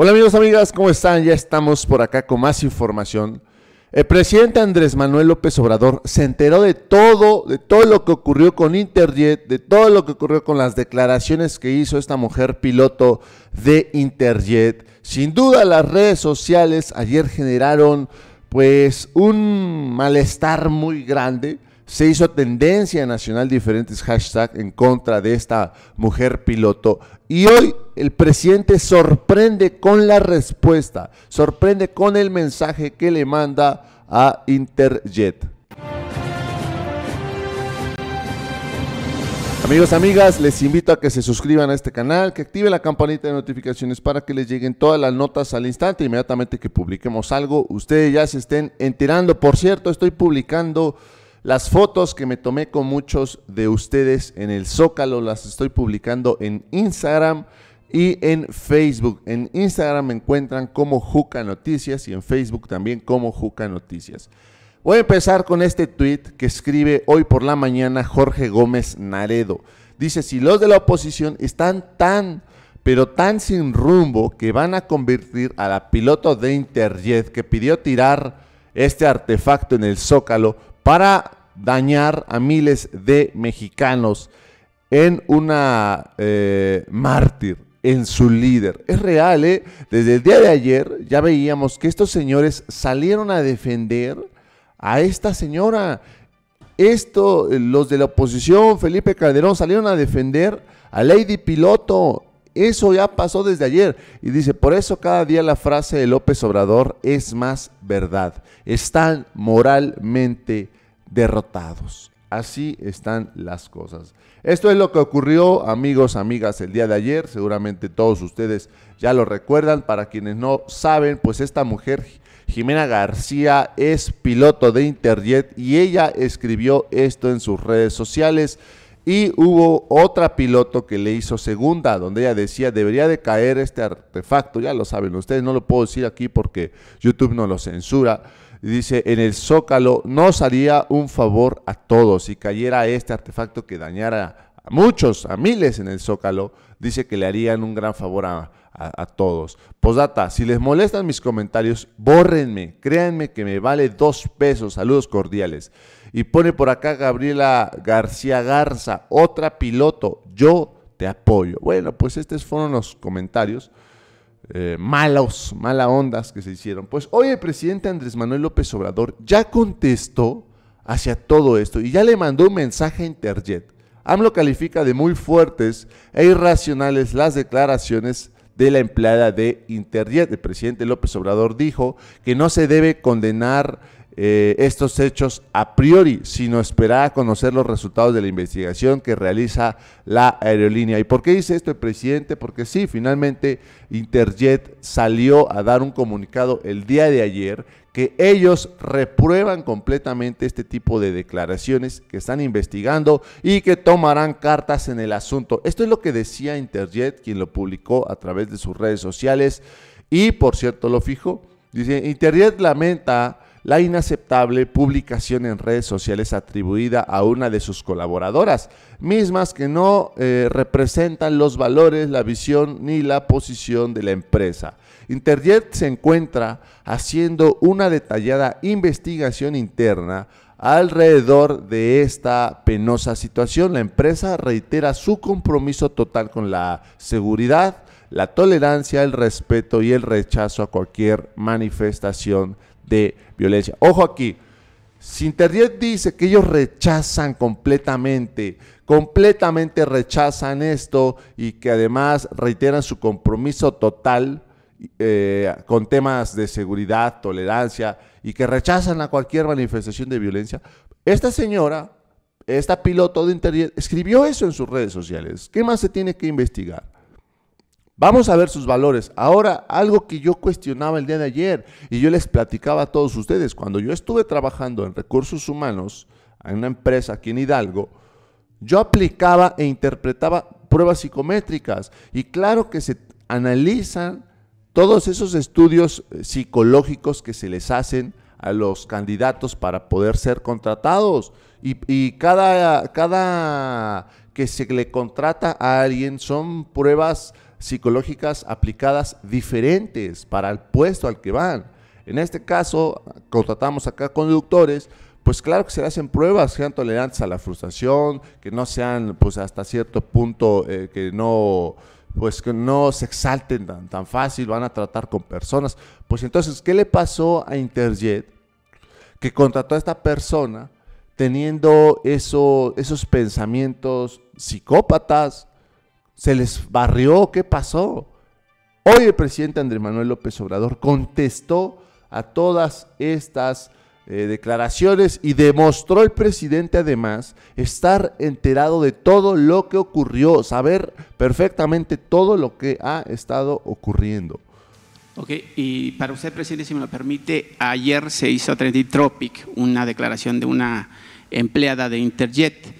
Hola amigos, amigas, ¿cómo están? Ya estamos por acá con más información. El presidente Andrés Manuel López Obrador se enteró de todo, de todo lo que ocurrió con Interjet, de todo lo que ocurrió con las declaraciones que hizo esta mujer piloto de Interjet. Sin duda las redes sociales ayer generaron pues un malestar muy grande se hizo tendencia nacional diferentes hashtags en contra de esta mujer piloto. Y hoy el presidente sorprende con la respuesta, sorprende con el mensaje que le manda a Interjet. Amigos, amigas, les invito a que se suscriban a este canal, que activen la campanita de notificaciones para que les lleguen todas las notas al instante, inmediatamente que publiquemos algo. Ustedes ya se estén enterando. Por cierto, estoy publicando las fotos que me tomé con muchos de ustedes en el Zócalo las estoy publicando en Instagram y en Facebook. En Instagram me encuentran como Juca Noticias y en Facebook también como Juca Noticias. Voy a empezar con este tweet que escribe hoy por la mañana Jorge Gómez Naredo. Dice, si los de la oposición están tan, pero tan sin rumbo que van a convertir a la piloto de Interjet que pidió tirar este artefacto en el zócalo para dañar a miles de mexicanos en una eh, mártir, en su líder. Es real, ¿eh? Desde el día de ayer ya veíamos que estos señores salieron a defender a esta señora. Esto, eh, los de la oposición, Felipe Calderón, salieron a defender a Lady Piloto eso ya pasó desde ayer. Y dice, por eso cada día la frase de López Obrador es más verdad. Están moralmente derrotados. Así están las cosas. Esto es lo que ocurrió, amigos, amigas, el día de ayer. Seguramente todos ustedes ya lo recuerdan. Para quienes no saben, pues esta mujer, Jimena García, es piloto de Interjet y ella escribió esto en sus redes sociales. Y hubo otra piloto que le hizo segunda, donde ella decía, debería de caer este artefacto, ya lo saben ustedes, no lo puedo decir aquí porque YouTube no lo censura. Dice, en el zócalo nos haría un favor a todos si cayera este artefacto que dañara a muchos, a miles en el zócalo. Dice que le harían un gran favor a, a, todos. Posdata, si les molestan mis comentarios, bórrenme. Créanme que me vale dos pesos. Saludos cordiales. Y pone por acá Gabriela García Garza, otra piloto. Yo te apoyo. Bueno, pues estos fueron los comentarios. Eh, malos, mala ondas que se hicieron. Pues hoy el presidente Andrés Manuel López Obrador ya contestó hacia todo esto y ya le mandó un mensaje a Interjet. AMLO califica de muy fuertes e irracionales las declaraciones de la empleada de Interjet. El presidente López Obrador dijo que no se debe condenar eh, estos hechos a priori, sino esperar a conocer los resultados de la investigación que realiza la aerolínea. ¿Y por qué dice esto el presidente? Porque sí, finalmente Interjet salió a dar un comunicado el día de ayer que ellos reprueban completamente este tipo de declaraciones que están investigando y que tomarán cartas en el asunto. Esto es lo que decía Interjet, quien lo publicó a través de sus redes sociales y, por cierto, lo fijo Dice, Interjet lamenta la inaceptable publicación en redes sociales atribuida a una de sus colaboradoras, mismas que no eh, representan los valores, la visión ni la posición de la empresa. Interjet se encuentra haciendo una detallada investigación interna alrededor de esta penosa situación. La empresa reitera su compromiso total con la seguridad, la tolerancia, el respeto y el rechazo a cualquier manifestación de violencia. Ojo aquí, si Internet dice que ellos rechazan completamente, completamente rechazan esto y que además reiteran su compromiso total eh, con temas de seguridad, tolerancia y que rechazan a cualquier manifestación de violencia. Esta señora, esta piloto de Internet, escribió eso en sus redes sociales. ¿Qué más se tiene que investigar? Vamos a ver sus valores. Ahora, algo que yo cuestionaba el día de ayer y yo les platicaba a todos ustedes, cuando yo estuve trabajando en recursos humanos en una empresa aquí en Hidalgo, yo aplicaba e interpretaba pruebas psicométricas y claro que se analizan todos esos estudios eh, psicológicos que se les hacen a los candidatos para poder ser contratados y, cada, cada que se le contrata a alguien son pruebas psicológicas aplicadas diferentes para el puesto al que van. En este caso, contratamos acá conductores, pues claro que se le hacen pruebas, sean tolerantes a la frustración, que no sean, pues hasta cierto punto, eh, que no pues que no se exalten tan, tan fácil, van a tratar con personas. Pues entonces, ¿qué le pasó a Interjet? Que contrató a esta persona teniendo eso, esos pensamientos psicópatas, ¿Se les barrió? ¿Qué pasó? Hoy el presidente Andrés Manuel López Obrador contestó a todas estas eh, declaraciones y demostró el presidente además estar enterado de todo lo que ocurrió, saber perfectamente todo lo que ha estado ocurriendo. Ok, y para usted, presidente, si me lo permite, ayer se hizo a Tropic una declaración de una empleada de Interjet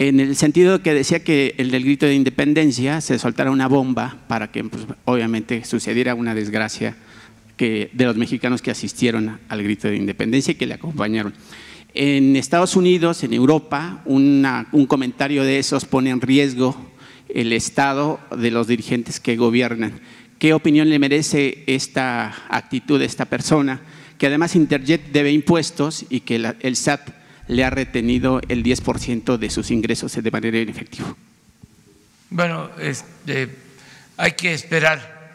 en el sentido que decía que el del grito de independencia se soltara una bomba para que pues, obviamente sucediera una desgracia de los mexicanos que asistieron al grito de independencia y que le acompañaron. En Estados Unidos, en Europa, un comentario de esos pone en riesgo el estado de los dirigentes que gobiernan. ¿Qué opinión le merece esta actitud de esta persona? Que además Interjet debe impuestos y que el SAT le ha retenido el 10% de sus ingresos de manera inefectiva. Bueno, este, hay que esperar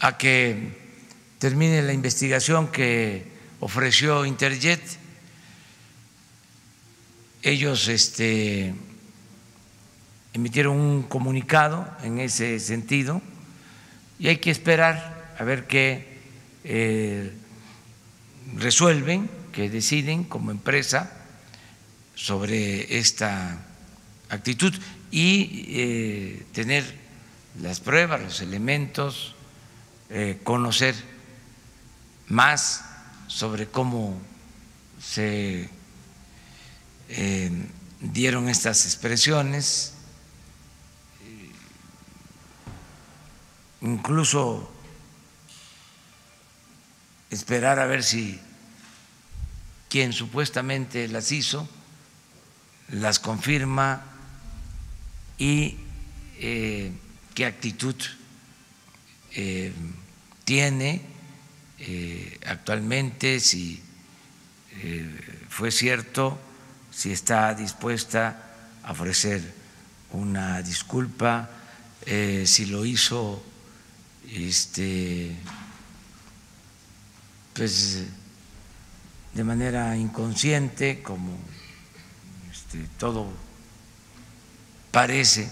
a que termine la investigación que ofreció Interjet. Ellos este, emitieron un comunicado en ese sentido y hay que esperar a ver qué eh, resuelven, qué deciden como empresa sobre esta actitud y eh, tener las pruebas, los elementos, eh, conocer más sobre cómo se eh, dieron estas expresiones, incluso esperar a ver si quien supuestamente las hizo las confirma y eh, qué actitud eh, tiene eh, actualmente, si fue cierto, si está dispuesta a ofrecer una disculpa, si lo hizo este pues, de manera inconsciente como este, todo parece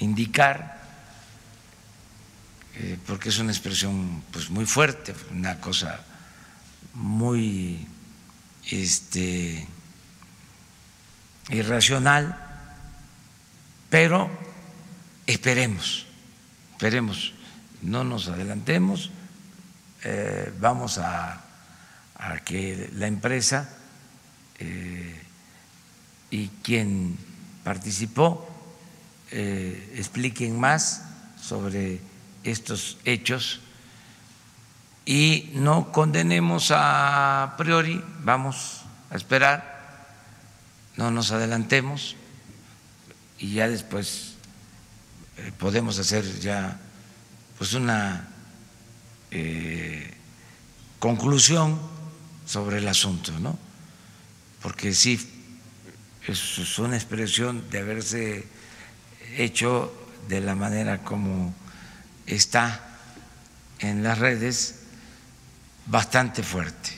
indicar, eh, porque es una expresión pues, muy fuerte, una cosa muy este, irracional, pero esperemos, esperemos, no nos adelantemos, eh, vamos a, que la empresa... Eh, y quien participó eh, expliquen más sobre estos hechos y no condenemos a priori, vamos a esperar, no nos adelantemos y ya después eh, podemos hacer ya pues una eh, conclusión sobre el asunto, ¿no? Porque si es una expresión de haberse hecho de la manera como está en las redes bastante fuerte.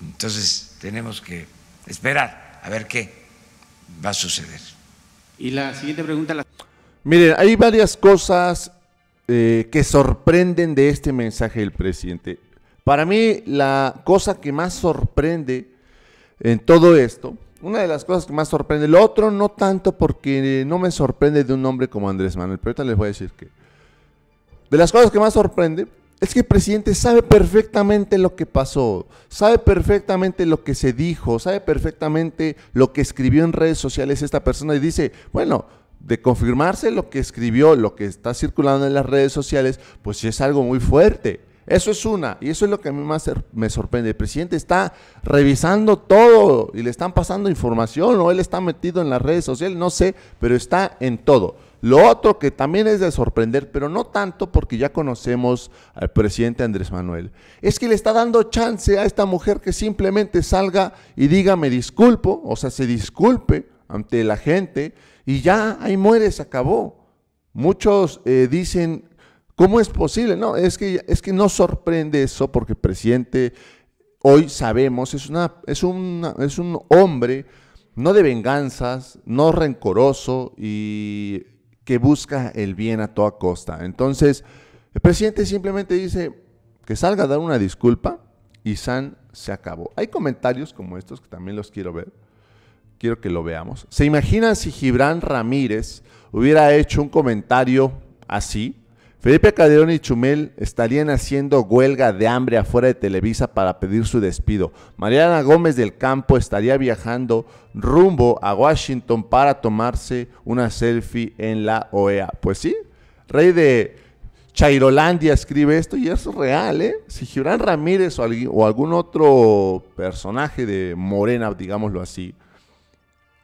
Entonces tenemos que esperar a ver qué va a suceder. Y la siguiente pregunta la... Miren, hay varias cosas eh, que sorprenden de este mensaje del presidente. Para mí, la cosa que más sorprende en todo esto una de las cosas que más sorprende, lo otro no tanto porque no me sorprende de un hombre como Andrés Manuel, pero ahorita les voy a decir que de las cosas que más sorprende es que el presidente sabe perfectamente lo que pasó, sabe perfectamente lo que se dijo, sabe perfectamente lo que escribió en redes sociales esta persona y dice, bueno, de confirmarse lo que escribió, lo que está circulando en las redes sociales, pues sí es algo muy fuerte. Eso es una, y eso es lo que a mí más me sorprende. El presidente está revisando todo y le están pasando información o él está metido en las redes sociales, no sé, pero está en todo. Lo otro que también es de sorprender, pero no tanto porque ya conocemos al presidente Andrés Manuel, es que le está dando chance a esta mujer que simplemente salga y diga me disculpo, o sea, se disculpe ante la gente y ya ahí muere, se acabó. Muchos eh, dicen, ¿Cómo es posible? No, es que, es que no sorprende eso porque el presidente, hoy sabemos, es, una, es, es un hombre no de venganzas, no rencoroso y que busca el bien a toda costa. Entonces, el presidente simplemente dice que salga a dar una disculpa y San se acabó. Hay comentarios como estos que también los quiero ver. Quiero que lo veamos. ¿Se imaginan si Gibran Ramírez hubiera hecho un comentario así? Felipe Calderón y Chumel estarían haciendo huelga de hambre afuera de Televisa para pedir su despido. Mariana Gómez del Campo estaría viajando rumbo a Washington para tomarse una selfie en la OEA. Pues sí, rey de Chairolandia escribe esto y es real, ¿eh? Si Gibran Ramírez o, o algún otro personaje de Morena, digámoslo así,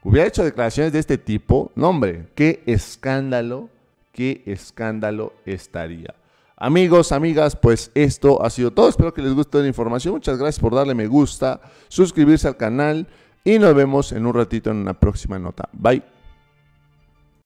hubiera hecho declaraciones de este tipo, no hombre, qué escándalo qué escándalo estaría. Amigos, amigas, pues esto ha sido todo. Espero que les guste la información. Muchas gracias por darle me gusta, suscribirse al canal y nos vemos en un ratito en una próxima nota. Bye.